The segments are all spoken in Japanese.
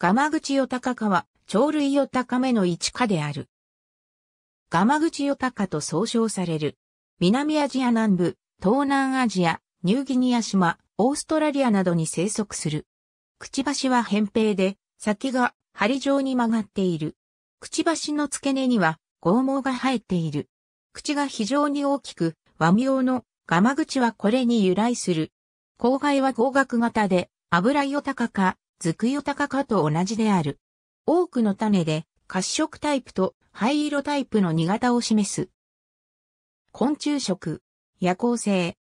ガマグチヨタカカは、鳥類ヨタカめの一家である。ガマグチヨタカと総称される。南アジア南部、東南アジア、ニューギニア島、オーストラリアなどに生息する。くちばしは扁平で、先が針状に曲がっている。くちばしの付け根には、剛毛が生えている。口が非常に大きく、和妙のガマグチはこれに由来する。後輩は合格型で、油ヨタカか、ズクヨタカ科と同じである。多くの種で、褐色タイプと灰色タイプの2型を示す。昆虫食、夜行性。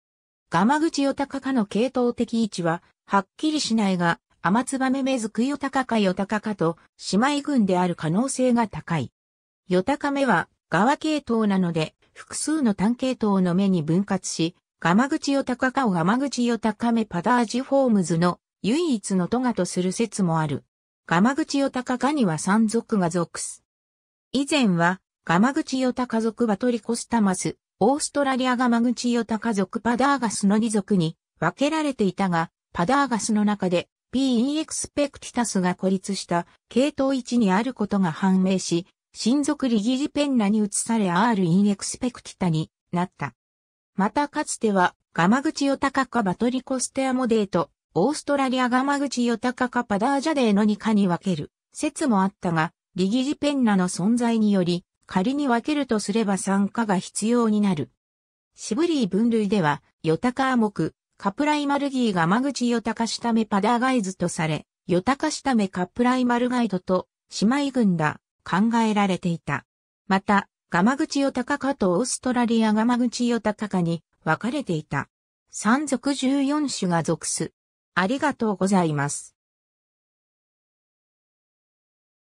ガマグチヨタカ科の系統的位置は、はっきりしないが、アマツバメメズクヨタカかヨタカかと姉妹群である可能性が高い。ヨタカメは側系統なので複数の単系統の目に分割し、ガマグチヨタカかをガマグチヨタカメパダージフォームズの唯一のトガとする説もある。ガマグチヨタカガには山族が属す。以前は、ガマグチヨタカ族バトリコスタマス、オーストラリアガマグチヨタカ族パダーガスの二族に分けられていたが、パダーガスの中で P. インエクスペクティタスが孤立した系統1にあることが判明し、親族リギリペンラに移され R インエクスペクティタになった。またかつてはガマグチヨタカカバトリコステアモデート、オーストラリアガマグチヨタカカパダージャデーの2課に分ける説もあったが、リギジペンナの存在により、仮に分けるとすれば参加が必要になる。シブリー分類では、ヨタカアモク、カプライマルギーガマグチヨタカシタメパダーガイズとされ、ヨタカシタメカプライマルガイドと姉妹軍だ、考えられていた。また、ガマグチヨタカカとオーストラリアガマグチヨタカカに分かれていた。山族十四種が属すありがとうございます。